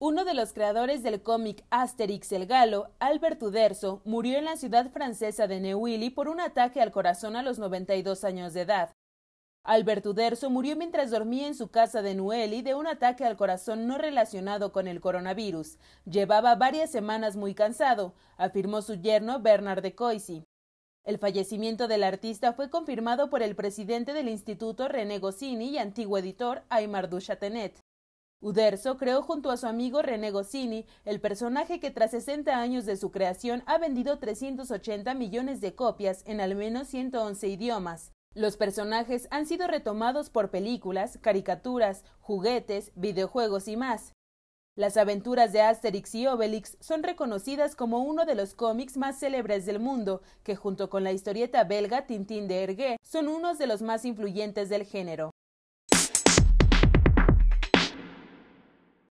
Uno de los creadores del cómic Asterix el Galo, Albert Uderzo, murió en la ciudad francesa de Neuilly por un ataque al corazón a los 92 años de edad. Albert Uderzo murió mientras dormía en su casa de Neuilly de un ataque al corazón no relacionado con el coronavirus. Llevaba varias semanas muy cansado, afirmó su yerno Bernard de Coisy. El fallecimiento del artista fue confirmado por el presidente del instituto René Goscinny y antiguo editor Aymar Duchatenet. Uderzo creó junto a su amigo René Goscinny el personaje que tras 60 años de su creación ha vendido 380 millones de copias en al menos 111 idiomas. Los personajes han sido retomados por películas, caricaturas, juguetes, videojuegos y más. Las aventuras de Asterix y Obelix son reconocidas como uno de los cómics más célebres del mundo, que junto con la historieta belga Tintín de Hergé son unos de los más influyentes del género.